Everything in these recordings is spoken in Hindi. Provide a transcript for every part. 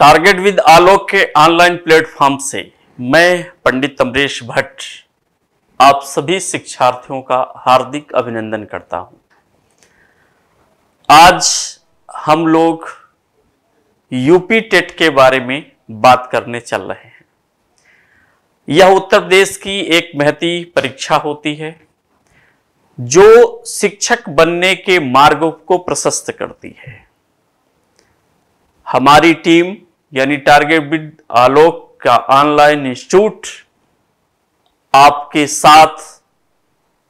टारगेट विद आलोक के ऑनलाइन प्लेटफॉर्म से मैं पंडित अमरीश भट्ट आप सभी शिक्षार्थियों का हार्दिक अभिनंदन करता हूं। आज हम लोग यूपी टेट के बारे में बात करने चल रहे हैं यह उत्तर प्रदेश की एक महती परीक्षा होती है जो शिक्षक बनने के मार्ग को प्रशस्त करती है हमारी टीम यानी टारगेट विद आलोक का ऑनलाइन इंस्टीट्यूट आपके साथ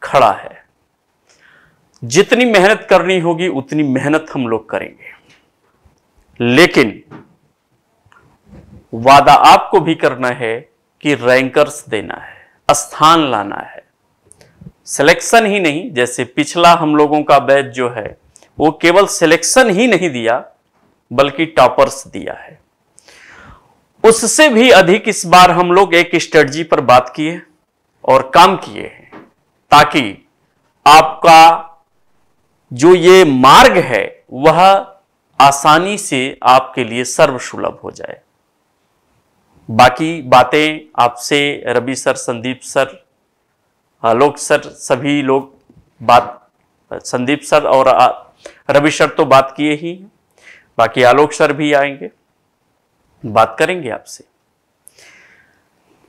खड़ा है जितनी मेहनत करनी होगी उतनी मेहनत हम लोग करेंगे लेकिन वादा आपको भी करना है कि रैंकर्स देना है स्थान लाना है सिलेक्शन ही नहीं जैसे पिछला हम लोगों का बैच जो है वो केवल सिलेक्शन ही नहीं दिया बल्कि टॉपर्स दिया है उससे भी अधिक इस बार हम लोग एक स्ट्रेटजी पर बात किए और काम किए हैं ताकि आपका जो ये मार्ग है वह आसानी से आपके लिए सर्वसुलभ हो जाए बाकी बातें आपसे रवि सर संदीप सर आलोक हाँ, सर सभी लोग बात संदीप सर और रवि सर तो बात किए ही बाकी आलोक सर भी आएंगे बात करेंगे आपसे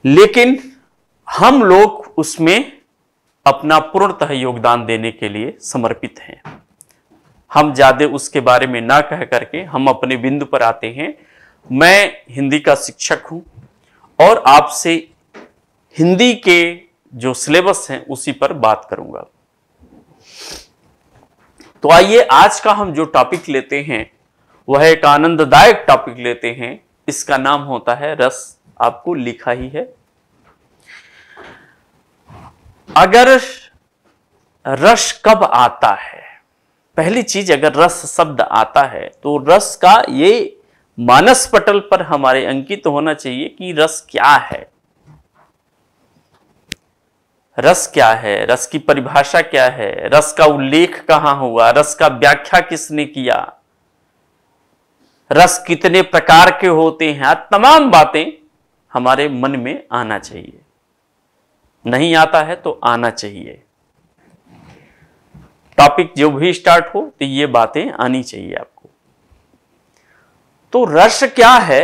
लेकिन हम लोग उसमें अपना पूर्णतः योगदान देने के लिए समर्पित हैं हम ज़्यादा उसके बारे में ना कह करके हम अपने बिंदु पर आते हैं मैं हिंदी का शिक्षक हूं और आपसे हिंदी के जो सिलेबस हैं उसी पर बात करूंगा तो आइए आज का हम जो टॉपिक लेते हैं वह एक आनंददायक टॉपिक लेते हैं इसका नाम होता है रस आपको लिखा ही है अगर रस कब आता है पहली चीज अगर रस शब्द आता है तो रस का ये मानस पटल पर हमारे अंकित होना चाहिए कि रस क्या है रस क्या है रस की परिभाषा क्या है रस का उल्लेख कहां हुआ रस का व्याख्या किसने किया रस कितने प्रकार के होते हैं तमाम बातें हमारे मन में आना चाहिए नहीं आता है तो आना चाहिए टॉपिक जो भी स्टार्ट हो तो ये बातें आनी चाहिए आपको तो रस क्या है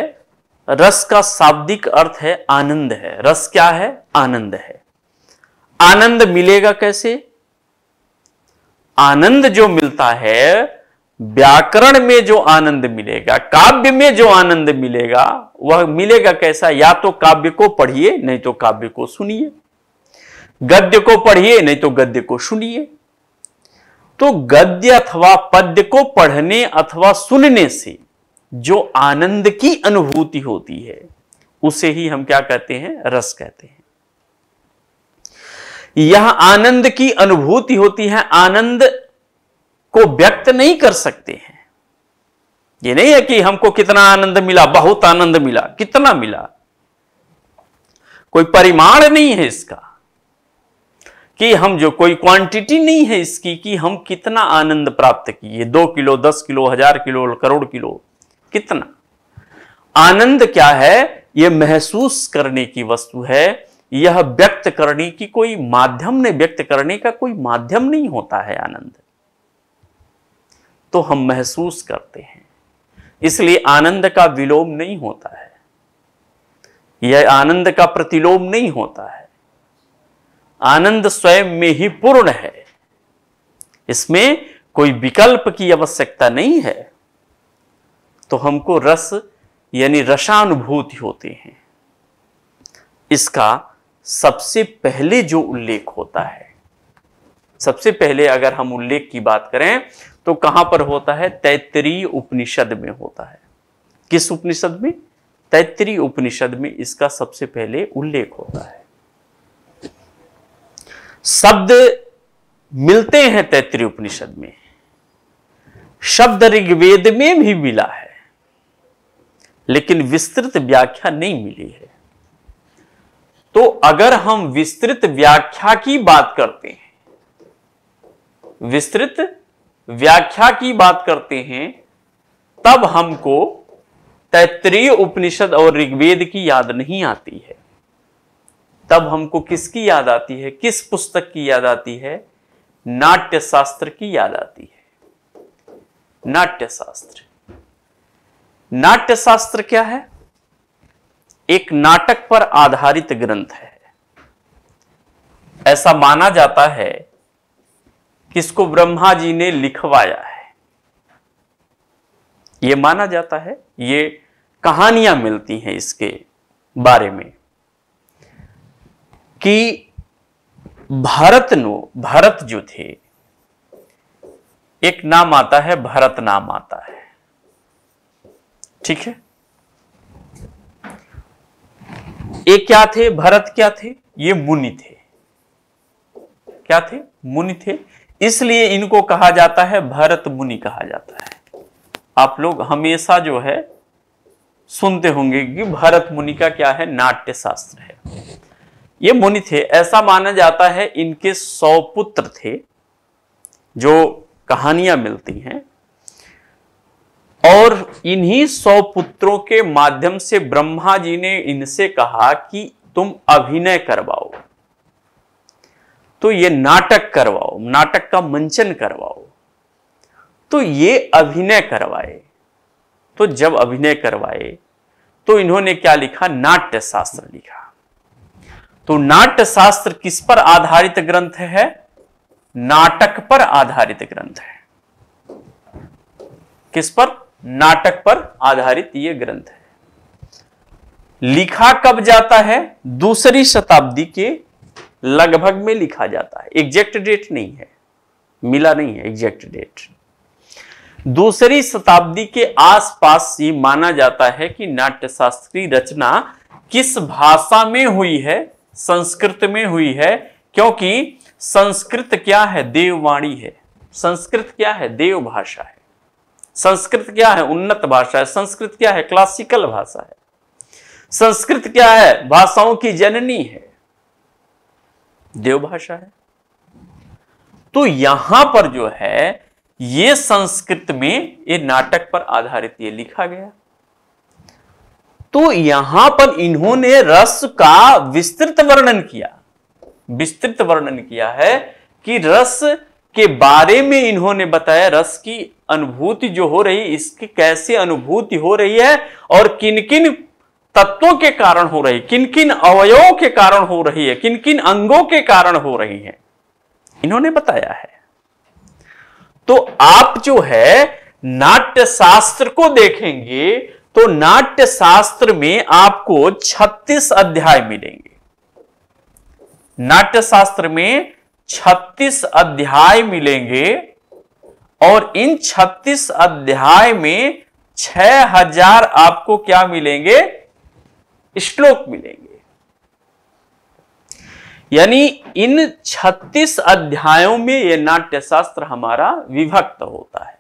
रस का शाब्दिक अर्थ है आनंद है रस क्या है आनंद है आनंद मिलेगा कैसे आनंद जो मिलता है व्याकरण में जो आनंद मिलेगा काव्य में जो आनंद मिलेगा वह मिलेगा कैसा या तो काव्य को पढ़िए नहीं तो काव्य को सुनिए गद्य को पढ़िए नहीं तो गद्य को सुनिए तो गद्य अथवा पद्य को पढ़ने अथवा सुनने से जो आनंद की अनुभूति होती है उसे ही हम क्या कहते हैं रस कहते हैं यह आनंद की अनुभूति होती है आनंद को व्यक्त नहीं कर सकते हैं ये नहीं है कि हमको कितना आनंद मिला बहुत आनंद मिला कितना मिला कोई परिमाण नहीं है इसका कि हम जो कोई क्वांटिटी नहीं है इसकी कि हम कितना आनंद प्राप्त किए दो किलो दस किलो हजार किलो करोड़ किलो कितना आनंद क्या है यह महसूस करने की वस्तु है यह व्यक्त करने की कोई माध्यम ने व्यक्त करने का कोई माध्यम नहीं होता है आनंद तो हम महसूस करते हैं इसलिए आनंद का विलोम नहीं होता है यह आनंद का प्रतिलोम नहीं होता है आनंद स्वयं में ही पूर्ण है इसमें कोई विकल्प की आवश्यकता नहीं है तो हमको रस यानी रसानुभूति होते हैं इसका सबसे पहले जो उल्लेख होता है सबसे पहले अगर हम उल्लेख की बात करें तो कहां पर होता है तैतरीय उपनिषद में होता है किस उपनिषद में तैतरीय उपनिषद में इसका सबसे पहले उल्लेख होता है शब्द मिलते हैं तैतरी उपनिषद में शब्द ऋग्वेद में भी मिला है लेकिन विस्तृत व्याख्या नहीं मिली है तो अगर हम विस्तृत व्याख्या की बात करते हैं विस्तृत व्याख्या की बात करते हैं तब हमको तैतरीय उपनिषद और ऋग्वेद की याद नहीं आती है तब हमको किसकी याद आती है किस पुस्तक की याद आती है नाट्यशास्त्र की याद आती है नाट्यशास्त्र नाट्यशास्त्र क्या है एक नाटक पर आधारित ग्रंथ है ऐसा माना जाता है किसको ब्रह्मा जी ने लिखवाया है ये माना जाता है ये कहानियां मिलती हैं इसके बारे में कि भरत नो भरत जो थे एक नाम आता है भरत नाम आता है ठीक है ये क्या थे भरत क्या थे ये मुनि थे क्या थे मुनि थे इसलिए इनको कहा जाता है भरत मुनि कहा जाता है आप लोग हमेशा जो है सुनते होंगे कि भरत मुनि का क्या है नाट्य शास्त्र है ये मुनि थे ऐसा माना जाता है इनके सौ पुत्र थे जो कहानियां मिलती हैं और इन्हीं सौ पुत्रों के माध्यम से ब्रह्मा जी ने इनसे कहा कि तुम अभिनय करवाओ तो ये नाटक करवाओ नाटक का मंचन करवाओ तो ये अभिनय करवाए तो जब अभिनय करवाए तो इन्होंने क्या लिखा नाट्य शास्त्र लिखा तो नाट्य शास्त्र किस पर आधारित ग्रंथ है नाटक पर आधारित ग्रंथ है किस पर नाटक पर आधारित ये ग्रंथ है लिखा कब जाता है दूसरी शताब्दी के लगभग में लिखा जाता है एग्जैक्ट डेट नहीं है मिला नहीं है एग्जैक्ट डेट दूसरी शताब्दी के आसपास ये माना जाता है कि नाट्यशास्त्री रचना किस भाषा में हुई है संस्कृत में हुई है क्योंकि संस्कृत क्या है देववाणी है संस्कृत क्या है देव भाषा है संस्कृत क्या है उन्नत भाषा है संस्कृत क्या है क्लासिकल भाषा है संस्कृत क्या है भाषाओं की जननी है देवभाषा है तो यहां पर जो है ये संस्कृत में ये नाटक पर आधारित ये लिखा गया तो यहां पर इन्होंने रस का विस्तृत वर्णन किया विस्तृत वर्णन किया है कि रस के बारे में इन्होंने बताया रस की अनुभूति जो हो रही इसकी कैसे अनुभूति हो रही है और किन किन तत्वों के कारण हो रही किन किन अवयवों के कारण हो रही है किन किन अंगों के कारण हो रही है इन्होंने बताया है तो आप जो है नाट्य शास्त्र को देखेंगे तो नाट्य शास्त्र में आपको 36 अध्याय मिलेंगे नाट्य शास्त्र में 36 अध्याय मिलेंगे और इन 36 अध्याय में 6000 आपको क्या मिलेंगे श्लोक मिलेंगे यानी इन 36 अध्यायों में यह नाट्यशास्त्र हमारा विभक्त होता है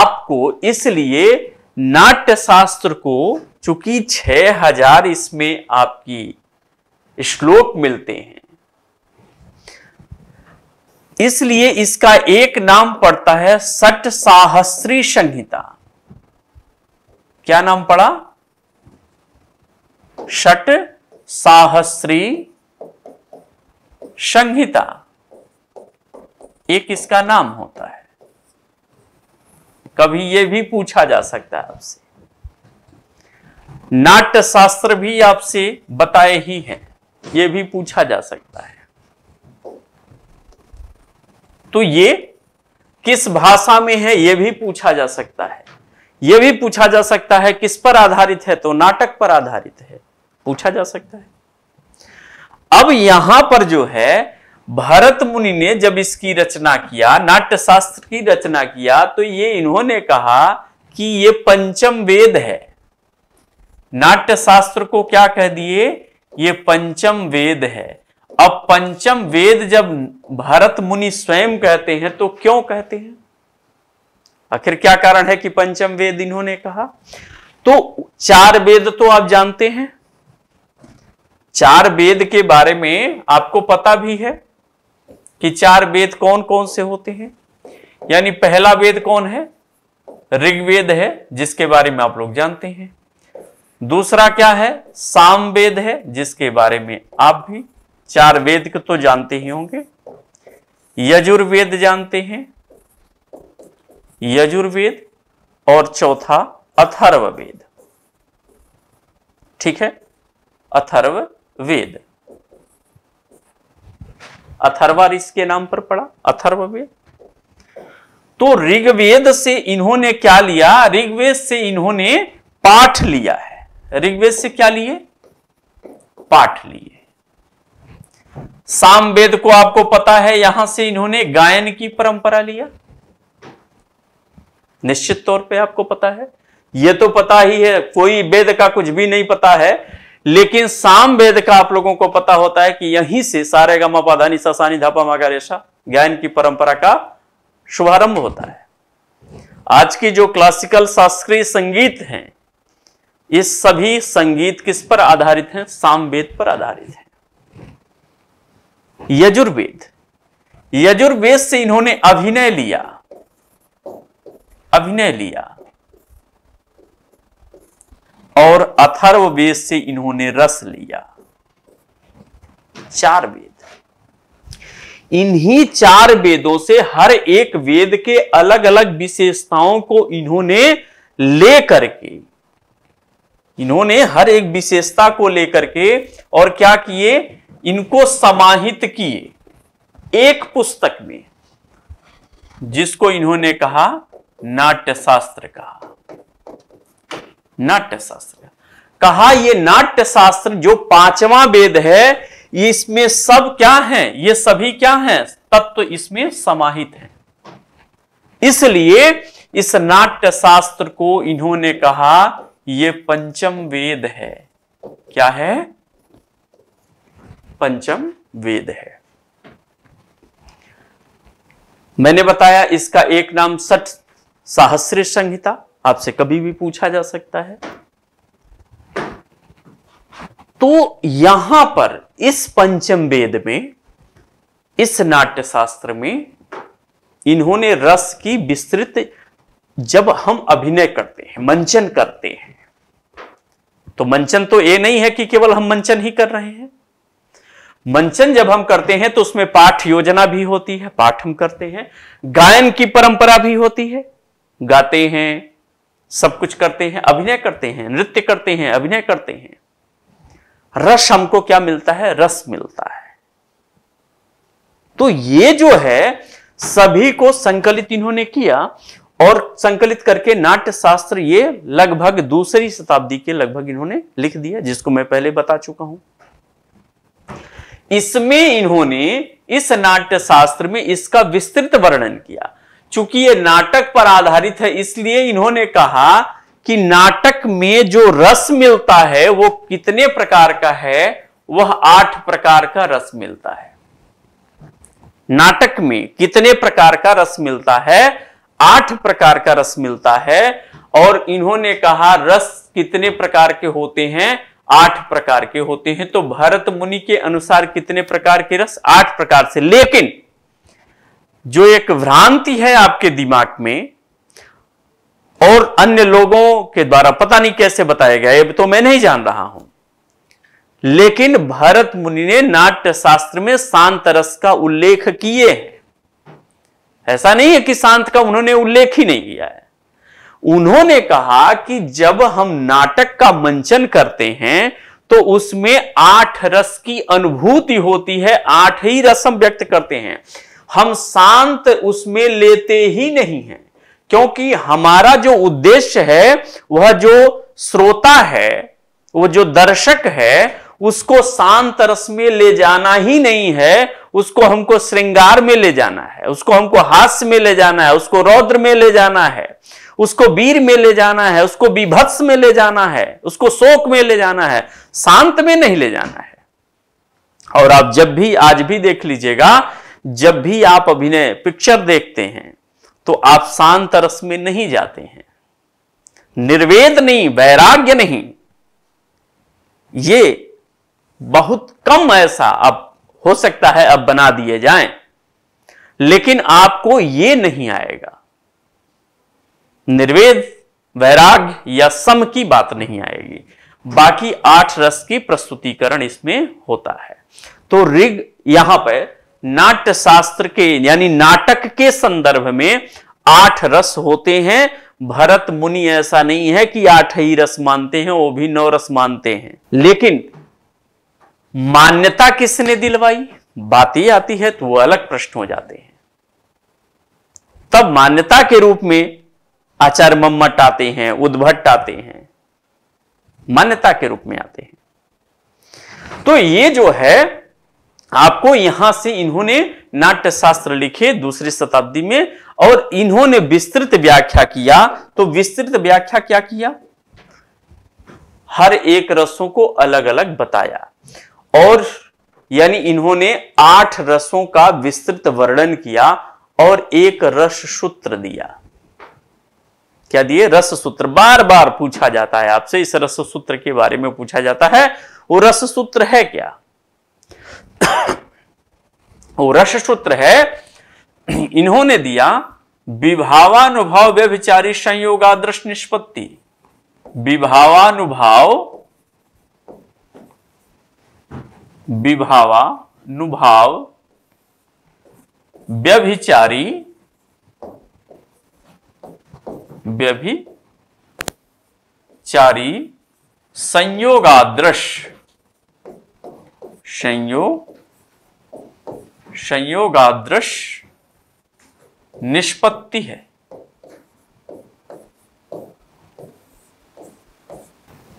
आपको इसलिए नाट्यशास्त्र को चूंकि 6000 इसमें आपकी श्लोक मिलते हैं इसलिए इसका एक नाम पड़ता है सट साहस्री संहिता क्या नाम पड़ा षट साहस्री संहिता एक इसका नाम होता है कभी यह भी पूछा जा सकता है आपसे नाट्य शास्त्र भी आपसे बताए ही है यह भी पूछा जा सकता है तो ये किस भाषा में है यह भी पूछा जा सकता है यह भी पूछा जा सकता है किस पर आधारित है तो नाटक पर आधारित है पूछा जा सकता है अब यहां पर जो है भरत मुनि ने जब इसकी रचना किया नाट्य शास्त्र की रचना किया तो ये इन्होंने कहा कि ये पंचम वेद है नाट्य शास्त्र को क्या कह दिए ये पंचम वेद है अब पंचम वेद जब भरत मुनि स्वयं कहते हैं तो क्यों कहते हैं आखिर क्या कारण है कि पंचम वेद इन्होंने कहा तो चार वेद तो आप जानते हैं चार वेद के बारे में आपको पता भी है कि चार वेद कौन कौन से होते हैं यानी पहला वेद कौन है ऋग्वेद है जिसके बारे में आप लोग जानते हैं दूसरा क्या है साम वेद है जिसके बारे में आप भी चार वेद को तो जानते ही होंगे यजुर्वेद जानते हैं यजुर्वेद और चौथा अथर्ववेद ठीक है अथर्व वेद अथर्वा इसके नाम पर पड़ा अथर्ववेद तो ऋग्वेद से इन्होंने क्या लिया ऋग्वेद से इन्होंने पाठ लिया है ऋग्वेद से क्या लिए पाठ लिए सामवेद को आपको पता है यहां से इन्होंने गायन की परंपरा लिया निश्चित तौर पे आपको पता है ये तो पता ही है कोई वेद का कुछ भी नहीं पता है लेकिन साम वेद का आप लोगों को पता होता है कि यहीं से सारे गापाधानी सी ससानी धापा मागा रेशा ज्ञान की परंपरा का शुभारंभ होता है आज की जो क्लासिकल शास्त्रीय संगीत है ये सभी संगीत किस पर आधारित है सामवेद पर आधारित है यजुर्वेद यजुर्वेद से इन्होंने अभिनय लिया अभिनय लिया और अथर्व वेद से इन्होंने रस लिया चार वेद इन्हीं चार वेदों से हर एक वेद के अलग अलग विशेषताओं को इन्होंने ले करके इन्होंने हर एक विशेषता को लेकर के और क्या किए इनको समाहित किए एक पुस्तक में जिसको इन्होंने कहा नाट्यशास्त्र कहा नाट्यशास्त्र कहा यह नाट्यशास्त्र जो पांचवा वेद है इसमें सब क्या है ये सभी क्या है तत्व तो इसमें समाहित है इसलिए इस नाट्यशास्त्र को इन्होंने कहा ये पंचम वेद है क्या है पंचम वेद है मैंने बताया इसका एक नाम सठ साहस्री संहिता आपसे कभी भी पूछा जा सकता है तो यहां पर इस पंचम वेद में इस नाट्य शास्त्र में इन्होंने रस की विस्तृत जब हम अभिनय करते हैं मंचन करते हैं तो मंचन तो ये नहीं है कि केवल हम मंचन ही कर रहे हैं मंचन जब हम करते हैं तो उसमें पाठ योजना भी होती है पाठ हम करते हैं गायन की परंपरा भी होती है गाते हैं सब कुछ करते हैं अभिनय करते हैं नृत्य करते हैं अभिनय करते हैं रस हमको क्या मिलता है रस मिलता है तो ये जो है सभी को संकलित इन्होंने किया और संकलित करके नाट्य शास्त्र ये लगभग दूसरी शताब्दी के लगभग इन्होंने लिख दिया जिसको मैं पहले बता चुका हूं इसमें इन्होंने इस नाट्य शास्त्र में इसका विस्तृत वर्णन किया चूंकि ये नाटक पर आधारित है इसलिए इन्होंने कहा कि नाटक में जो रस मिलता है वो कितने प्रकार का है वह आठ प्रकार का रस मिलता है नाटक में कितने प्रकार का रस मिलता है आठ प्रकार का रस मिलता है और इन्होंने कहा रस कितने प्रकार के होते हैं आठ प्रकार के होते हैं तो भरत मुनि के अनुसार कितने प्रकार के रस आठ प्रकार से लेकिन जो एक भ्रांति है आपके दिमाग में और अन्य लोगों के द्वारा पता नहीं कैसे बताया गया ये तो मैं नहीं जान रहा हूं लेकिन भरत मुनि ने नाट्य शास्त्र में शांत रस का उल्लेख किए ऐसा नहीं है कि शांत का उन्होंने उल्लेख ही नहीं किया है उन्होंने कहा कि जब हम नाटक का मंचन करते हैं तो उसमें आठ रस की अनुभूति होती है आठ ही रस हम व्यक्त करते हैं हम शांत उसमें लेते ही नहीं हैं क्योंकि हमारा जो उद्देश्य है वह जो श्रोता है वह जो दर्शक है उसको शांत रस में ले जाना ही नहीं है उसको हमको श्रृंगार में ले जाना है उसको हमको हास्य में ले जाना है उसको रौद्र में ले जाना है उसको वीर में ले जाना है उसको विभत्स में ले जाना है उसको शोक में ले जाना है शांत में नहीं ले जाना है और आप जब भी आज भी देख लीजिएगा जब भी आप अभिनय पिक्चर देखते हैं तो आप शांत रस में नहीं जाते हैं निर्वेद नहीं वैराग्य नहीं ये बहुत कम ऐसा अब हो सकता है अब बना दिए जाएं लेकिन आपको ये नहीं आएगा निर्वेद वैराग्य या सम की बात नहीं आएगी बाकी आठ रस की प्रस्तुतिकरण इसमें होता है तो ऋग यहां पर नाट्य शास्त्र के यानी नाटक के संदर्भ में आठ रस होते हैं भरत मुनि ऐसा नहीं है कि आठ ही रस मानते हैं वो भी नौ रस मानते हैं लेकिन मान्यता किसने दिलवाई बात ही आती है तो वो अलग प्रश्न हो जाते हैं तब मान्यता के रूप में आचार्य मम्मट आते हैं उद्भट्ट आते हैं मान्यता के रूप में आते हैं तो ये जो है आपको यहां से इन्होंने नाट्य शास्त्र लिखे दूसरी शताब्दी में और इन्होंने विस्तृत व्याख्या किया तो विस्तृत व्याख्या क्या किया हर एक रसों को अलग अलग बताया और यानी इन्होंने आठ रसों का विस्तृत वर्णन किया और एक रस सूत्र दिया क्या दिए रस सूत्र बार बार पूछा जाता है आपसे इस रस सूत्र के बारे में पूछा जाता है वो रस सूत्र है क्या रस सूत्र है इन्होंने दिया विभावानुभाव व्यभिचारी संयोगादृश निष्पत्ति विभावानुभाव विभावानुभाव व्यभिचारी व्यभिचारी संयोगादृश संयोग संयोगादृश निष्पत्ति है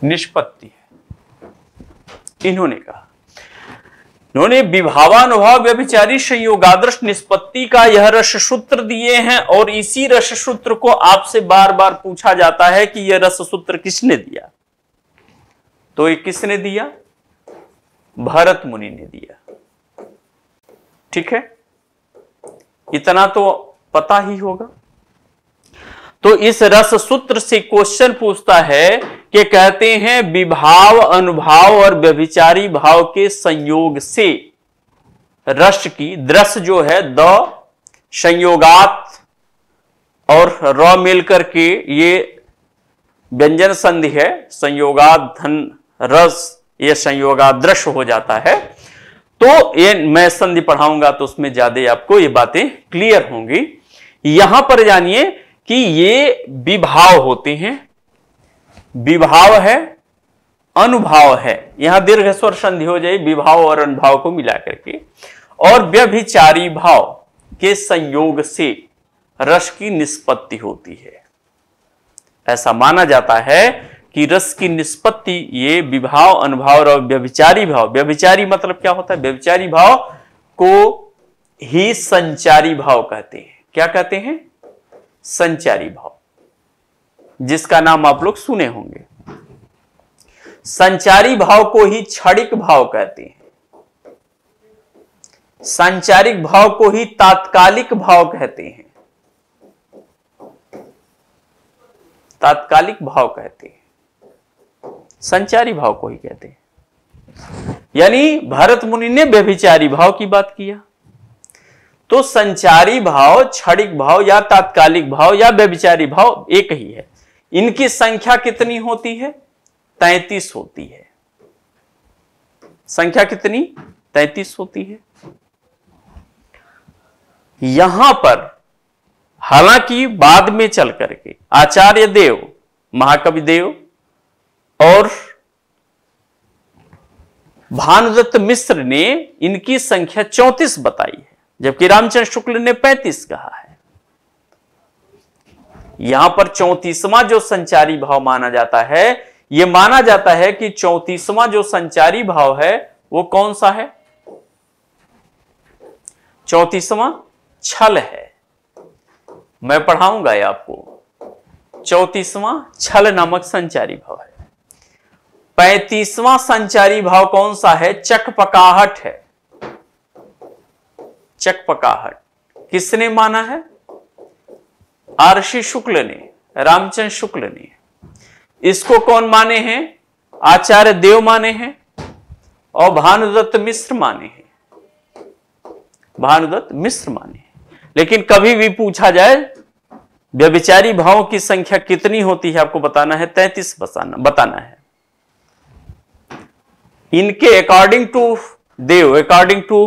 निष्पत्ति है इन्होंने कहा इन्होंने विभावानुभाव व्यभिचारी संयोगादृश निष्पत्ति का यह रस सूत्र दिए हैं और इसी रस सूत्र को आपसे बार बार पूछा जाता है कि यह रस सूत्र किसने दिया तो ये किसने दिया भरत मुनि ने दिया ठीक है इतना तो पता ही होगा तो इस रस सूत्र से क्वेश्चन पूछता है कि कहते हैं विभाव अनुभाव और व्यभिचारी भाव के संयोग से रस की द्रस जो है द संयोगात और र मिलकर के ये व्यंजन संधि है संयोगात धन रस ये दृश्य हो जाता है तो ये मैं संधि पढ़ाऊंगा तो उसमें ज्यादा आपको ये बातें क्लियर होंगी यहां पर जानिए कि ये विभाव होते हैं विभाव है अनुभाव है यहां दीर्घ स्वर संधि हो जाए विभाव और अनुभाव को मिला करके और व्यभिचारी भाव के संयोग से रस की निष्पत्ति होती है ऐसा माना जाता है कि रस की निष्पत्ति ये विभाव अनुभाव और व्यभिचारी भाव व्यभिचारी मतलब क्या होता है व्यभिचारी भाव को ही संचारी भाव कहते हैं क्या कहते हैं संचारी भाव जिसका नाम आप लोग सुने होंगे संचारी भाव को ही क्षणिक भाव कहते हैं संचारिक भाव को ही तात्कालिक भाव कहते हैं तात्कालिक भाव कहते हैं संचारी भाव को ही कहते हैं यानी भरत मुनि ने व्यभिचारी भाव की बात किया तो संचारी भाव क्षणिक भाव या तात्कालिक भाव या व्यभिचारी भाव एक ही है इनकी संख्या कितनी होती है तैतीस होती है संख्या कितनी तैतीस होती है यहां पर हालांकि बाद में चल करके आचार्य देव महाकवि देव और भानुदत्त मिश्र ने इनकी संख्या चौंतीस बताई है जबकि रामचंद्र शुक्ल ने पैंतीस कहा है यहां पर चौतीसवां जो संचारी भाव माना जाता है यह माना जाता है कि चौतीसवां जो संचारी भाव है वो कौन सा है चौतीसवां छल है मैं पढ़ाऊंगा ये आपको चौतीसवां छल नामक संचारी भाव है पैतीसवां संचारी भाव कौन सा है चकपकाहट है चकपकाहट किसने माना है आर्षि शुक्ल ने रामचंद शुक्ल ने इसको कौन माने हैं आचार्य देव माने हैं और भानुदत्त मिश्र माने हैं भानुदत्त मिश्र माने हैं लेकिन कभी भी पूछा जाए व्यभिचारी भावों की संख्या कितनी होती है आपको बताना है तैतीस बताना बताना है इनके according to Dev according to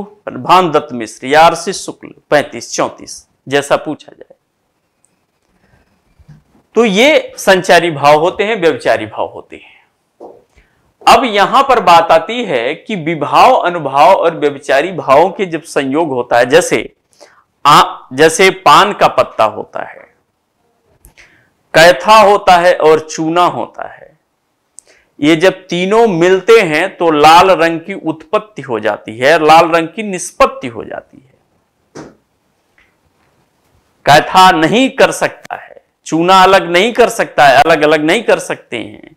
Bhan Dutt मिश्र या शुक्ल पैंतीस चौंतीस जैसा पूछा जाए तो ये संचारी भाव होते हैं व्यवचारी भाव होते हैं अब यहां पर बात आती है कि विभाव अनुभाव और व्यवचारी भावों के जब संयोग होता है जैसे आ, जैसे पान का पत्ता होता है कैथा होता है और चूना होता है ये जब तीनों मिलते हैं तो लाल रंग की उत्पत्ति हो जाती है लाल रंग की निष्पत्ति हो जाती है कैथा नहीं कर सकता है चूना अलग नहीं कर सकता है अलग अलग नहीं कर सकते हैं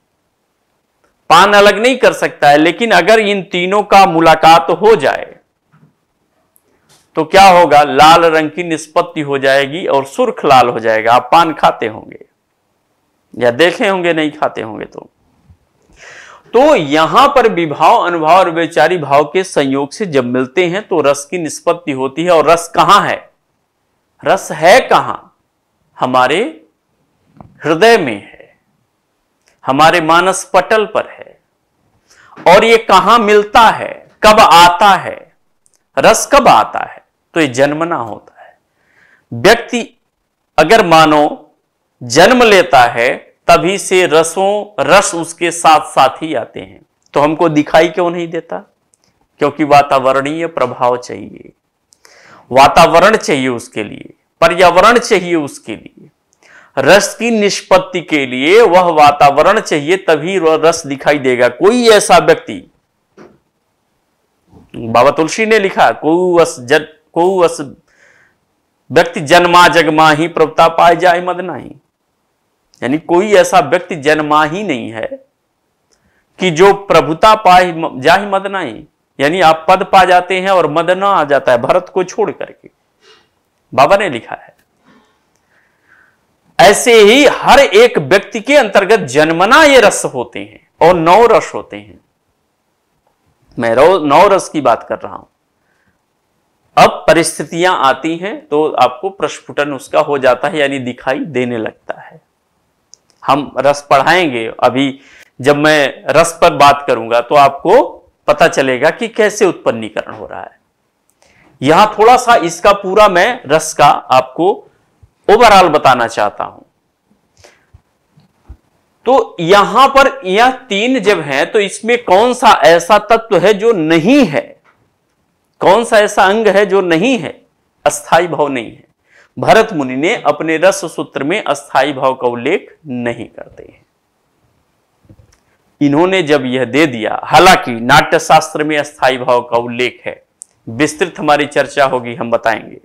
पान अलग नहीं कर सकता है लेकिन अगर इन तीनों का मुलाकात हो जाए तो क्या होगा लाल रंग की निष्पत्ति हो जाएगी और सुर्ख लाल हो जाएगा आप पान खाते होंगे या देखे होंगे नहीं खाते होंगे तो तो यहां पर विभाव अनुभाव और वैचारी भाव के संयोग से जब मिलते हैं तो रस की निष्पत्ति होती है और रस कहां है रस है कहां हमारे हृदय में है हमारे मानस पटल पर है और ये कहां मिलता है कब आता है रस कब आता है तो ये जन्मना होता है व्यक्ति अगर मानो जन्म लेता है तभी से रसों रस उसके साथ साथ ही आते हैं तो हमको दिखाई क्यों नहीं देता क्योंकि वातावरणीय प्रभाव चाहिए वातावरण चाहिए उसके लिए पर्यावरण चाहिए उसके लिए रस की निष्पत्ति के लिए वह वातावरण चाहिए तभी वह रस दिखाई देगा कोई ऐसा व्यक्ति बाबा तुलसी ने लिखा कोस जन कोस व्यक्ति जन्मा जगमा ही प्रभुता पाए जाए मद नहीं यानी कोई ऐसा व्यक्ति जन्मा ही नहीं है कि जो प्रभुता पाए जाहि ही यानी आप पद पा जाते हैं और मदना आ जाता है भरत को छोड़ करके बाबा ने लिखा है ऐसे ही हर एक व्यक्ति के अंतर्गत जन्मना ये रस होते हैं और नौ रस होते हैं मैं नौ रस की बात कर रहा हूं अब परिस्थितियां आती हैं तो आपको प्रस्फुटन उसका हो जाता है यानी दिखाई देने लगता है हम रस पढ़ाएंगे अभी जब मैं रस पर बात करूंगा तो आपको पता चलेगा कि कैसे उत्पन्नीकरण हो रहा है यहां थोड़ा सा इसका पूरा मैं रस का आपको ओवरऑल बताना चाहता हूं तो यहां पर यह तीन जब हैं तो इसमें कौन सा ऐसा तत्व है जो नहीं है कौन सा ऐसा अंग है जो नहीं है अस्थाई भाव नहीं है भरत मुनि ने अपने रस सूत्र में अस्थाई भाव का उल्लेख नहीं करते हैं इन्होंने जब यह दे दिया हालांकि नाट्य शास्त्र में अस्थाई भाव का उल्लेख है विस्तृत हमारी चर्चा होगी हम बताएंगे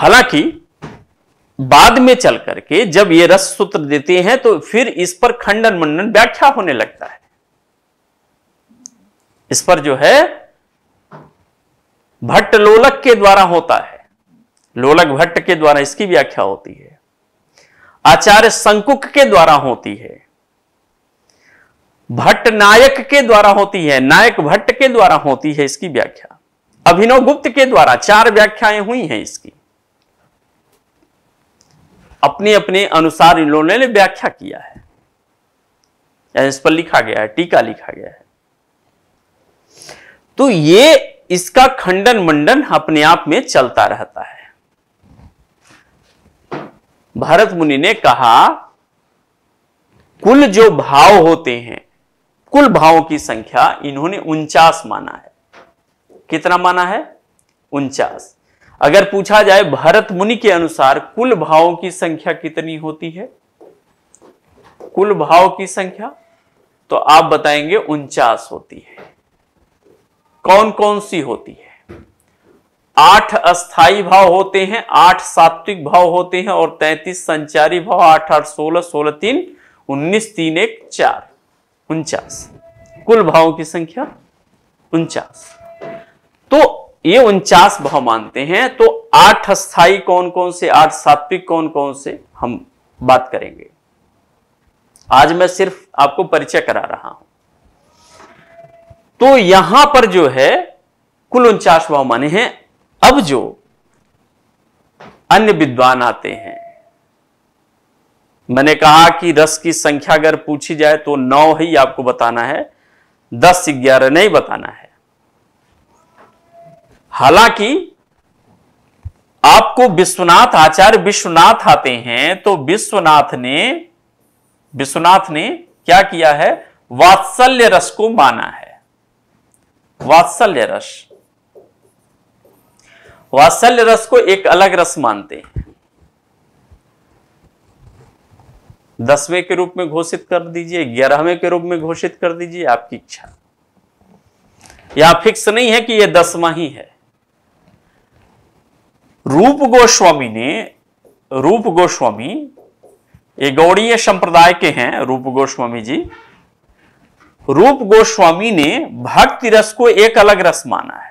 हालांकि बाद में चल करके जब ये रस सूत्र देते हैं तो फिर इस पर खंडन मंडन व्याख्या होने लगता है इस पर जो है भट्ट लोलक के द्वारा होता है लोलक भट्ट के द्वारा इसकी व्याख्या होती है आचार्य संकुक के द्वारा होती है भट्ट नायक के द्वारा होती है नायक भट्ट के द्वारा होती है इसकी व्याख्या अभिनव गुप्त के द्वारा चार व्याख्याएं हुई हैं इसकी अपने अपने अनुसार इन लोगों ने व्याख्या किया है इस पर लिखा गया है टीका लिखा गया है तो ये इसका खंडन मंडन अपने आप में चलता रहता है भरत मुनि ने कहा कुल जो भाव होते हैं कुल भावों की संख्या इन्होंने उनचास माना है कितना माना है उनचास अगर पूछा जाए भरत मुनि के अनुसार कुल भावों की संख्या कितनी होती है कुल भाव की संख्या तो आप बताएंगे उनचास होती है कौन कौन सी होती है आठ अस्थाई भाव होते हैं आठ सात्विक भाव होते हैं और तैतीस संचारी भाव आठ आठ सोलह सोलह तीन उन्नीस तीन एक चार उनचास कुल भावों की संख्या उनचास तो ये उनचास भाव मानते हैं तो आठ अस्थाई कौन कौन से आठ सात्विक कौन कौन से हम बात करेंगे आज मैं सिर्फ आपको परिचय करा रहा हूं तो यहां पर जो है कुल उनचास भाव माने हैं अब जो अन्य विद्वान आते हैं मैंने कहा कि रस की संख्या अगर पूछी जाए तो नौ ही आपको बताना है दस ग्यारह नहीं बताना है हालांकि आपको विश्वनाथ आचार्य विश्वनाथ आते हैं तो विश्वनाथ ने विश्वनाथ ने क्या किया है वात्सल्य रस को माना है वात्सल्य रस वात्सल्य रस को एक अलग रस मानते हैं दसवें के रूप में घोषित कर दीजिए ग्यारहवें के रूप में घोषित कर दीजिए आपकी इच्छा यहां फिक्स नहीं है कि यह दसवा ही है रूप गोस्वामी ने रूप गोस्वामी ये गौड़ीय संप्रदाय के हैं रूप गोस्वामी जी रूप गोस्वामी ने भक्ति रस को एक अलग रस माना है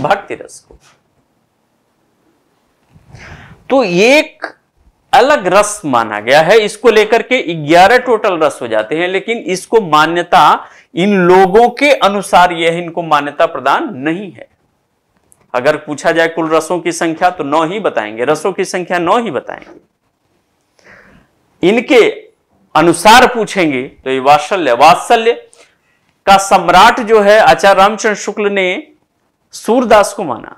भक्ति रस को तो एक अलग रस माना गया है इसको लेकर के ग्यारह टोटल रस हो जाते हैं लेकिन इसको मान्यता इन लोगों के अनुसार यह इनको मान्यता प्रदान नहीं है अगर पूछा जाए कुल रसों की संख्या तो नौ ही बताएंगे रसों की संख्या नौ ही बताएंगे इनके अनुसार पूछेंगे तो ये वात्सल्य वात्सल्य का सम्राट जो है आचार्य रामचंद्र शुक्ल ने सूरदास को माना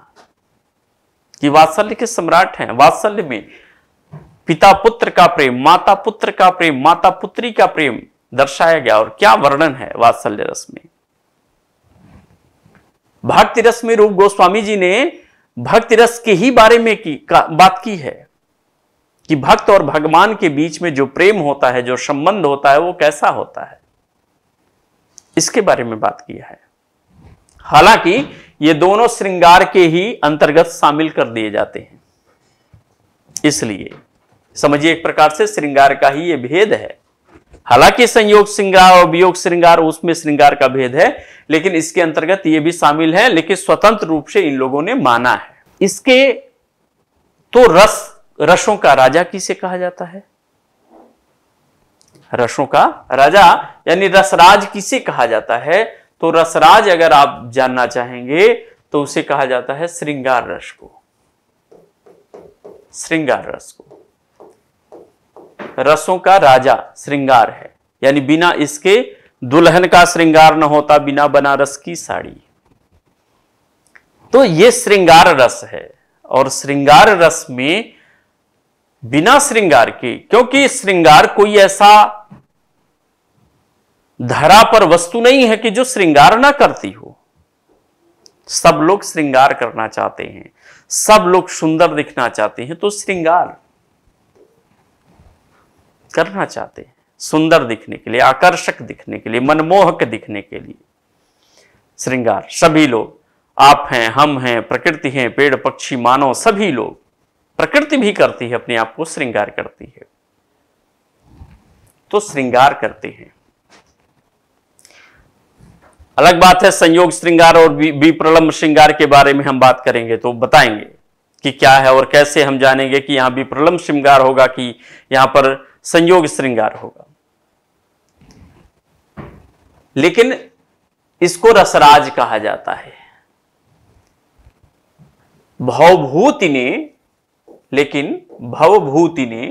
कि वात्सल्य के सम्राट हैं वात्सल्य में पिता पुत्र का प्रेम माता पुत्र का प्रेम माता पुत्री का प्रेम दर्शाया गया और क्या वर्णन है वात्सल्य रस में भक्ति रस में रूप गोस्वामी जी ने भक्ति रस के ही बारे में की बात की है कि भक्त और भगवान के बीच में जो प्रेम होता है जो संबंध होता है वो कैसा होता है इसके बारे में बात किया है हालांकि ये दोनों श्रृंगार के ही अंतर्गत शामिल कर दिए जाते हैं इसलिए समझिए एक प्रकार से श्रृंगार का ही ये भेद है हालांकि संयोग श्रृंगार और वियोग श्रृंगार उसमें श्रृंगार का भेद है लेकिन इसके अंतर्गत ये भी शामिल है लेकिन स्वतंत्र रूप से इन लोगों ने माना है इसके तो रस रसों का राजा किसे कहा जाता है रसों का राजा यानी रसराज किसे कहा जाता है तो रसराज अगर आप जानना चाहेंगे तो उसे कहा जाता है श्रृंगार रस को श्रृंगार रस को रसों का राजा श्रृंगार है यानी बिना इसके दुल्हन का श्रृंगार न होता बिना बनारस की साड़ी तो ये श्रृंगार रस है और श्रृंगार रस में बिना श्रृंगार के क्योंकि श्रृंगार कोई ऐसा धरा पर वस्तु नहीं है कि जो श्रृंगार ना करती हो सब लोग श्रृंगार करना चाहते हैं सब लोग सुंदर दिखना चाहते हैं तो श्रृंगार करना चाहते हैं सुंदर दिखने के लिए आकर्षक दिखने के लिए मनमोहक दिखने के लिए श्रृंगार सभी लोग आप हैं हम हैं प्रकृति हैं पेड़ पक्षी मानव सभी लोग प्रकृति भी करती है अपने आप को श्रृंगार करती है तो श्रृंगार करते हैं अलग बात है संयोग श्रृंगार और विप्रलम्ब श्रृंगार के बारे में हम बात करेंगे तो बताएंगे कि क्या है और कैसे हम जानेंगे कि यहां विप्रलम्ब श्रृंगार होगा कि यहां पर संयोग श्रृंगार होगा लेकिन इसको रसराज कहा जाता है भवभूति ने लेकिन भवभूति ने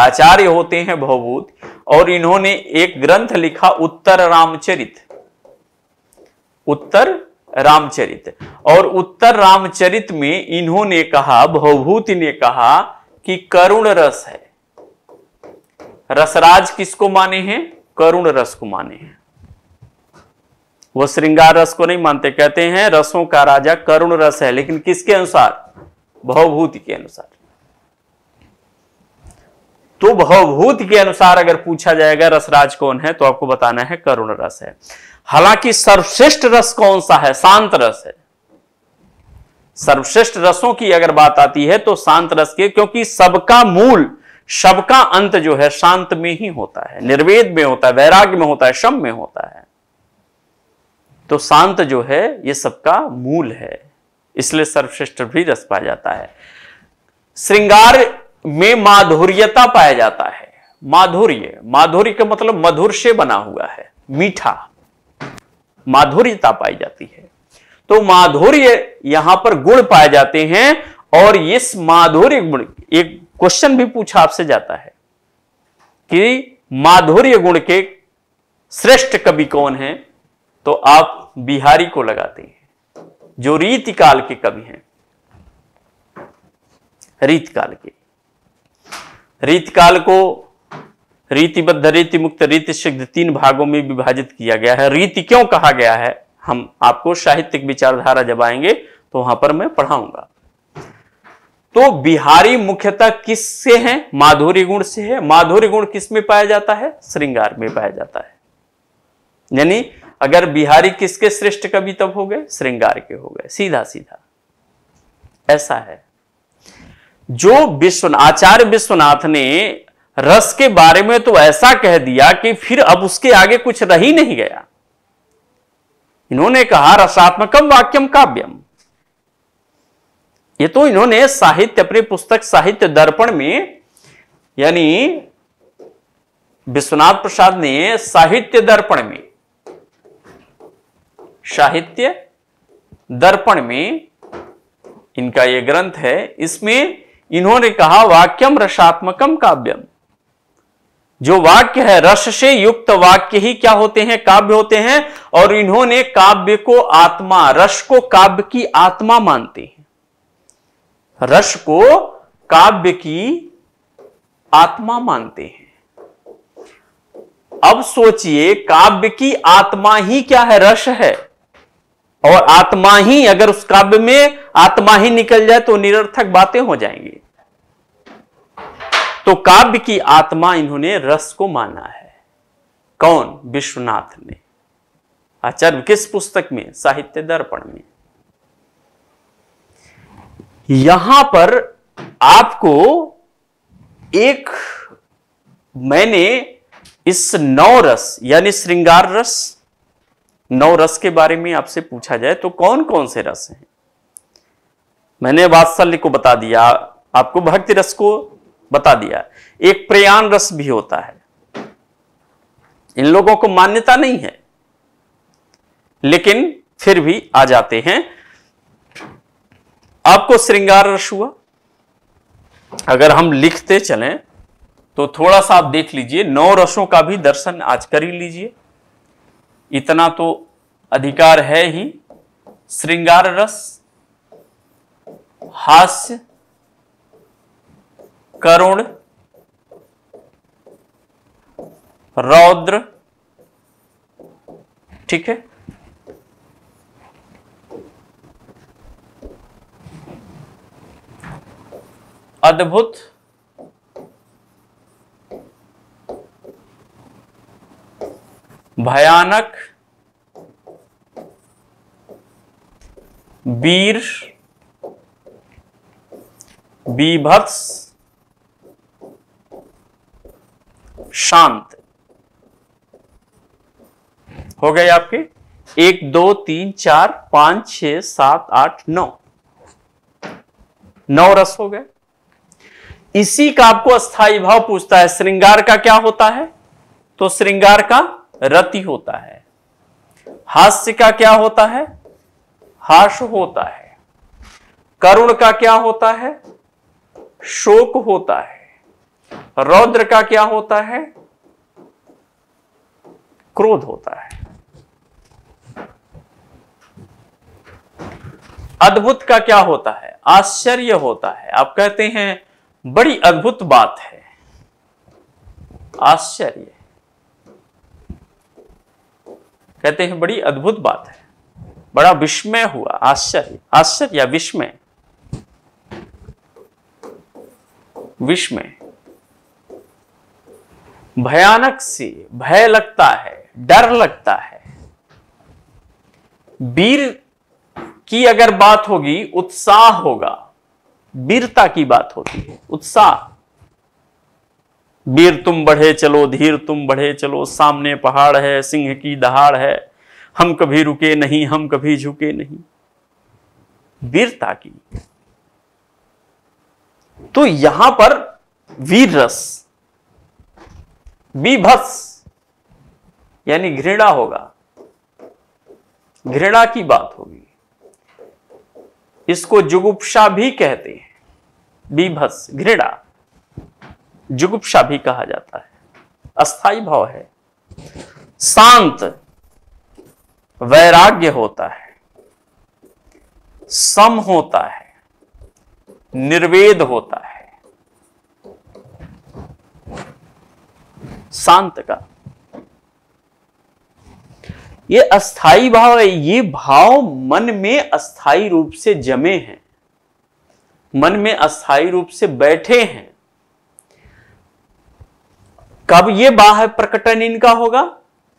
आचार्य होते हैं भवभूत और इन्होंने एक ग्रंथ लिखा उत्तर रामचरित उत्तर रामचरित और उत्तर रामचरित में इन्होंने कहा भवभूति ने कहा कि करुण रस है रसराज किसको माने हैं करुण रस को माने हैं वो श्रृंगार रस को नहीं मानते कहते हैं रसों का राजा करुण रस है लेकिन किसके अनुसार भवभूति के अनुसार तो भवभूत के अनुसार अगर पूछा जाएगा रसराज कौन है तो आपको बताना है करुण रस है हालांकि सर्वश्रेष्ठ रस कौन सा है शांत रस है सर्वश्रेष्ठ रसों की अगर बात आती है तो शांत रस के क्योंकि सबका मूल सबका अंत जो है शांत में ही होता है निर्वेद में होता है वैराग्य में होता है शम में होता है तो शांत जो है ये सबका मूल है इसलिए सर्वश्रेष्ठ भी रस पाया जाता है श्रृंगार में माधुर्यता पाया जाता है माधुर्य माधुर्य का मतलब मधुर से बना हुआ है मीठा माधुर्यता पाई जाती है तो माधुर्य यहां पर गुण पाए जाते हैं और इस माधुर्य गुण एक क्वेश्चन भी पूछा आपसे जाता है कि माधुर्य गुण के श्रेष्ठ कवि कौन है तो आप बिहारी को लगाते हैं जो रीतिकाल के कवि हैं रीतकाल के रीतकाल को रीतिबद्ध रीति मुक्त रीति सिद्ध तीन भागों में विभाजित किया गया है रीति क्यों कहा गया है हम आपको साहित्यिक विचारधारा जब आएंगे तो वहां पर मैं पढ़ाऊंगा तो बिहारी मुख्यतः किस से है माधुरी गुण से है माधुरी गुण किस में पाया जाता है श्रृंगार में पाया जाता है यानी अगर बिहारी किसके श्रेष्ठ कवि तब हो गए श्रृंगार के हो गए सीधा सीधा ऐसा है जो विश्व आचार्य विश्वनाथ ने रस के बारे में तो ऐसा कह दिया कि फिर अब उसके आगे कुछ रह ही नहीं गया इन्होंने कहा रसात्मकम वाक्यम काव्यम ये तो इन्होंने साहित्य अपनी पुस्तक साहित्य दर्पण में यानी विश्वनाथ प्रसाद ने साहित्य दर्पण में साहित्य दर्पण में इनका यह ग्रंथ है इसमें इन्होंने कहा वाक्यम रसात्मकम काव्यम जो वाक्य है रस से युक्त वाक्य ही क्या होते हैं काव्य होते हैं और इन्होंने काव्य को आत्मा रस को काव्य की आत्मा मानते हैं रस को काव्य की आत्मा मानते हैं अब सोचिए काव्य की आत्मा ही क्या है रस है और आत्मा ही अगर उस काव्य में आत्मा ही निकल जाए तो निरर्थक बातें हो जाएंगी तो काव्य की आत्मा इन्होंने रस को माना है कौन विश्वनाथ ने आचार्य किस पुस्तक में साहित्य दर्पण में यहां पर आपको एक मैंने इस नौ रस यानी श्रृंगार रस नौ रस के बारे में आपसे पूछा जाए तो कौन कौन से रस हैं मैंने वात्सल्य को बता दिया आपको भक्ति रस को बता दिया एक प्रयाण रस भी होता है इन लोगों को मान्यता नहीं है लेकिन फिर भी आ जाते हैं आपको श्रृंगार रस हुआ अगर हम लिखते चलें तो थोड़ा सा आप देख लीजिए नौ रसों का भी दर्शन आज कर ही लीजिए इतना तो अधिकार है ही श्रृंगार रस हास्य करुण रौद्र ठीक है अद्भुत भयानक वीर बीभत्स शांत हो गए आपके एक दो तीन चार पांच छ सात आठ नौ नौ रस हो गए इसी का आपको अस्थाई भाव पूछता है श्रृंगार का क्या होता है तो श्रृंगार का रति होता है हास्य का क्या होता है हास होता है करुण का क्या होता है शोक होता है रौद्र का क्या होता है क्रोध होता है अद्भुत का क्या होता है आश्चर्य होता है आप कहते हैं बड़ी अद्भुत बात है आश्चर्य कहते हैं बड़ी अद्भुत बात है बड़ा विस्मय हुआ आश्चर्य आश्चर्य विस्मय विस्मय भयानक सी भय लगता है डर लगता है वीर की अगर बात होगी उत्साह होगा वीरता की बात होती है उत्साह वीर तुम बढ़े चलो धीर तुम बढ़े चलो सामने पहाड़ है सिंह की दहाड़ है हम कभी रुके नहीं हम कभी झुके नहीं वीरता की तो यहां पर वीर रस बीभस यानी घृणा होगा घृणा की बात होगी इसको जुगुप्सा भी कहते हैं बीभस घृणा जुगुप्सा भी कहा जाता है अस्थाई भाव है शांत वैराग्य होता है सम होता है निर्वेद होता है शांत का ये अस्थाई भाव है ये भाव मन में अस्थाई रूप से जमे हैं मन में अस्थाई रूप से बैठे हैं कब ये बाह्य प्रकटन इनका होगा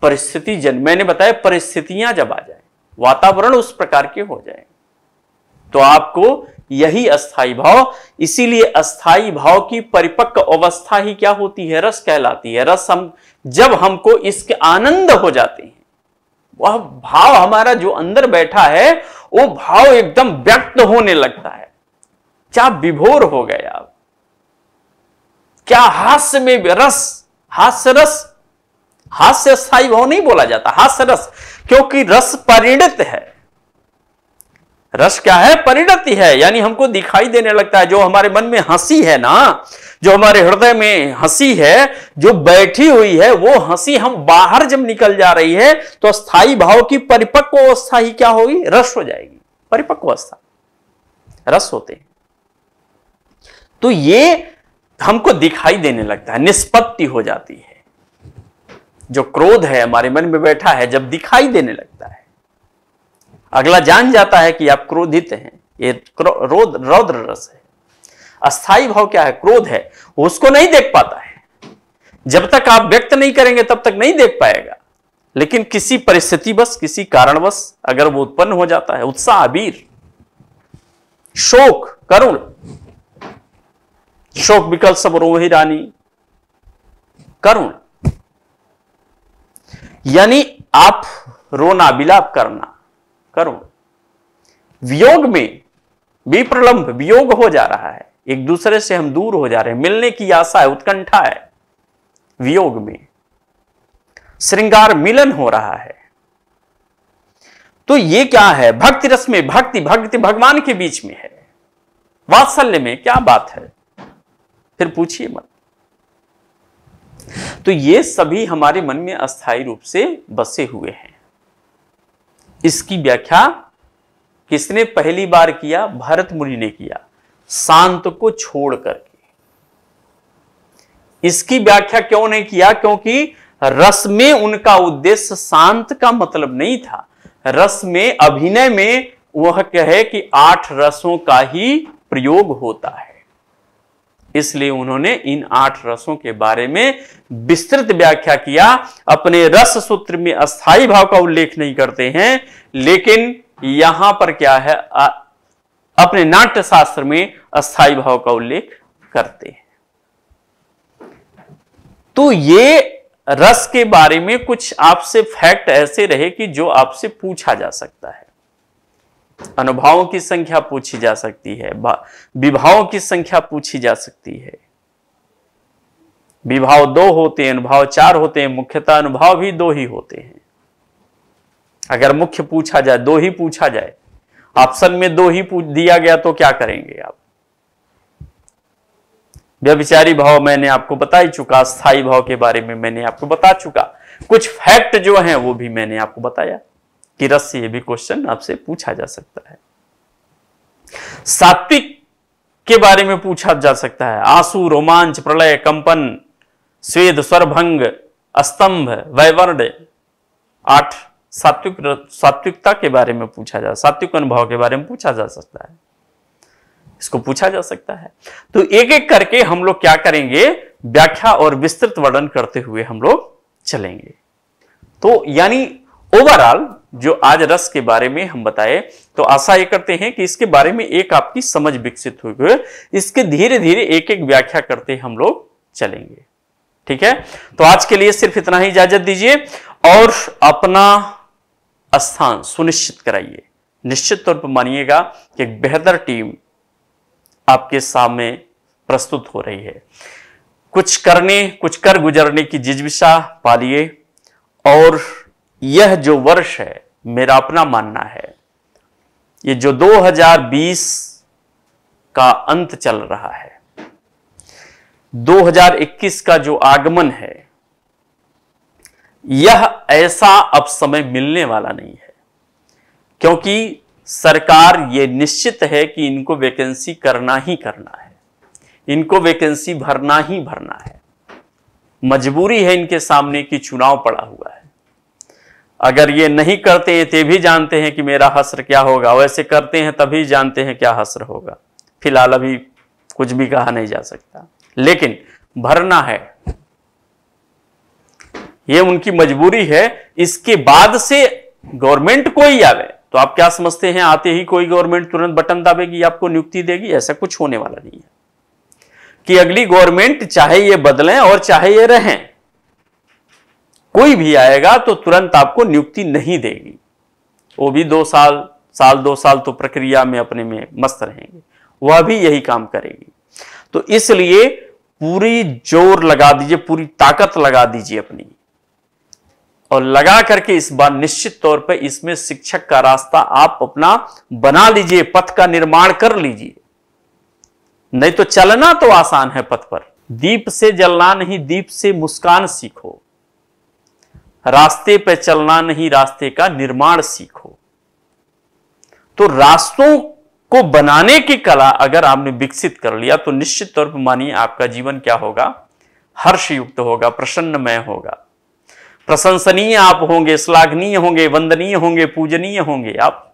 परिस्थिति जन मैंने बताया परिस्थितियां जब आ जाए वातावरण उस प्रकार के हो जाए तो आपको यही अस्थाई भाव इसीलिए अस्थाई भाव की परिपक्व अवस्था ही क्या होती है रस कहलाती है रस हम जब हमको इसके आनंद हो जाते हैं वह भाव हमारा जो अंदर बैठा है वो भाव एकदम व्यक्त होने लगता है क्या विभोर हो गए आप क्या हास्य में रस हास्य रस हास्य स्थायी भाव नहीं बोला जाता हास्य रस क्योंकि रस परिणित है रस क्या है परिणति है यानी हमको दिखाई देने लगता है जो हमारे मन में हंसी है ना जो हमारे हृदय में हंसी है जो बैठी हुई है वो हंसी हम बाहर जब निकल जा रही है तो स्थाई भाव की परिपक्व अवस्था ही क्या होगी रस हो जाएगी परिपक्व अवस्था रस होते हैं तो ये हमको दिखाई देने लगता है निष्पत्ति हो जाती है जो क्रोध है हमारे मन में बैठा है जब दिखाई देने लगता है अगला जान जाता है कि आप क्रोधित हैं ये रौद्र रस है अस्थाई भाव क्या है क्रोध है उसको नहीं देख पाता है जब तक आप व्यक्त नहीं करेंगे तब तक नहीं देख पाएगा लेकिन किसी परिस्थिति बस किसी कारणवश अगर वो उत्पन्न हो जाता है उत्साह अबीर शोक करुण शोक विकल्प सब रोही रानी करुण यानी आप रोना विलाप करना करो वियोग में विप्रलंब वियोग हो जा रहा है एक दूसरे से हम दूर हो जा रहे हैं मिलने की आशा है उत्कंठा है वियोग में श्रृंगार मिलन हो रहा है तो ये क्या है भक्ति रस में भक्ति भक्ति भगवान के बीच में है वात्सल्य में क्या बात है फिर पूछिए मत तो ये सभी हमारे मन में अस्थायी रूप से बसे हुए हैं इसकी व्याख्या किसने पहली बार किया भरत मुनि ने किया शांत को छोड़ करके इसकी व्याख्या क्यों नहीं किया क्योंकि रस में उनका उद्देश्य शांत का मतलब नहीं था रस में अभिनय में वह कहे कि आठ रसों का ही प्रयोग होता है इसलिए उन्होंने इन आठ रसों के बारे में विस्तृत व्याख्या किया अपने रस सूत्र में अस्थाई भाव का उल्लेख नहीं करते हैं लेकिन यहां पर क्या है आ, अपने नाट्य शास्त्र में अस्थाई भाव का उल्लेख करते हैं तो ये रस के बारे में कुछ आपसे फैक्ट ऐसे रहे कि जो आपसे पूछा जा सकता है अनुभावों की संख्या पूछी जा सकती है विभावों की संख्या पूछी जा सकती है विभाव दो होते हैं अनुभाव चार होते हैं मुख्यतः अनुभाव भी दो ही होते हैं अगर मुख्य पूछा जाए दो ही पूछा जाए ऑप्शन में दो ही पूछ दिया गया तो क्या करेंगे आप व्यविचारी भाव मैंने आपको बता ही चुका स्थायी भाव के बारे में मैंने आपको बता चुका कुछ फैक्ट जो हैं वो भी मैंने आपको बताया कि रस से ये भी क्वेश्चन आपसे पूछा जा सकता है सात्विक के बारे में पूछा जा सकता है आंसू रोमांच प्रलय कंपन स्वेद स्वरभंग अस्तंभ वैवर्ण आठ सात्विक सात्विकता के बारे में पूछा जा सात्विक अनुभव के बारे में पूछा जा सकता है इसको पूछा जा सकता है तो एक एक करके हम लोग क्या करेंगे व्याख्या और विस्तृत वर्णन करते हुए हम लोग चलेंगे तो यानी ओवरऑल जो आज रस के बारे में हम बताए तो आशा ये करते हैं कि इसके बारे में एक आपकी समझ विकसित हो गई इसके धीरे धीरे एक एक व्याख्या करते हम लोग चलेंगे ठीक है तो आज के लिए सिर्फ इतना ही इजाजत दीजिए और अपना स्थान सुनिश्चित कराइए निश्चित तौर पर मानिएगा कि एक बेहतर टीम आपके सामने प्रस्तुत हो रही है कुछ करने कुछ कर गुजरने की जिज्ञासा पालिए और यह जो वर्ष है मेरा अपना मानना है ये जो 2020 का अंत चल रहा है 2021 का जो आगमन है यह ऐसा अब समय मिलने वाला नहीं है क्योंकि सरकार ये निश्चित है कि इनको वैकेंसी करना ही करना है इनको वैकेंसी भरना ही भरना है मजबूरी है इनके सामने कि चुनाव पड़ा हुआ है अगर ये नहीं करते हैं तो भी जानते हैं कि मेरा हस्र क्या होगा वैसे करते हैं तभी जानते हैं क्या हस्र होगा फिलहाल अभी कुछ भी कहा नहीं जा सकता लेकिन भरना है ये उनकी मजबूरी है इसके बाद से गवर्नमेंट कोई आवे तो आप क्या समझते हैं आते ही कोई गवर्नमेंट तुरंत बटन दाबेगी आपको नियुक्ति देगी ऐसा कुछ होने वाला नहीं है कि अगली गवर्नमेंट चाहे ये बदलें और चाहे ये रहें कोई भी आएगा तो तुरंत आपको नियुक्ति नहीं देगी वो भी दो साल साल दो साल तो प्रक्रिया में अपने में मस्त रहेंगे वह भी यही काम करेगी तो इसलिए पूरी जोर लगा दीजिए पूरी ताकत लगा दीजिए अपनी और लगा करके इस बार निश्चित तौर पर इसमें शिक्षक का रास्ता आप अपना बना लीजिए पथ का निर्माण कर लीजिए नहीं तो चलना तो आसान है पथ पर दीप से जलना नहीं दीप से मुस्कान सीखो रास्ते पर चलना नहीं रास्ते का निर्माण सीखो तो रास्तों को बनाने की कला अगर आपने विकसित कर लिया तो निश्चित तौर पर मानिए आपका जीवन क्या होगा हर्षयुक्त होगा प्रसन्नमय होगा प्रशंसनीय आप होंगे श्लाघनीय होंगे वंदनीय होंगे पूजनीय होंगे आप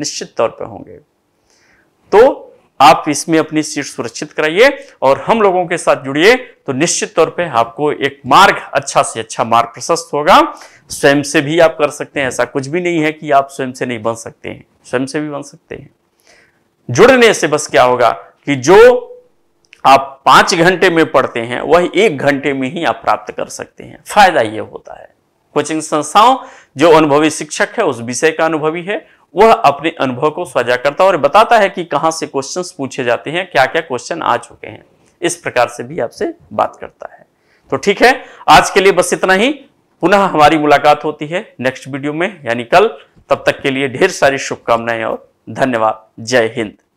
निश्चित तौर पर होंगे तो आप इसमें अपनी सीट सुरक्षित कराइए और हम लोगों के साथ जुड़िए तो निश्चित तौर पे आपको एक मार्ग अच्छा से अच्छा मार्ग प्रशस्त होगा स्वयं से भी आप कर सकते हैं ऐसा कुछ भी नहीं है कि आप स्वयं से नहीं बन सकते हैं स्वयं से भी बन सकते हैं जुड़ने से बस क्या होगा कि जो आप पांच घंटे में पढ़ते हैं वह एक घंटे में ही आप प्राप्त कर सकते हैं फायदा यह होता है कोचिंग संस्थाओं जो अनुभवी शिक्षक है उस विषय का अनुभवी है वह अपने अनुभव को साझा करता है और बताता है कि कहाँ से क्वेश्चन पूछे जाते हैं क्या क्या क्वेश्चन आ चुके हैं इस प्रकार से भी आपसे बात करता है तो ठीक है आज के लिए बस इतना ही पुनः हमारी मुलाकात होती है नेक्स्ट वीडियो में यानी कल तब तक के लिए ढेर सारी शुभकामनाएं और धन्यवाद जय हिंद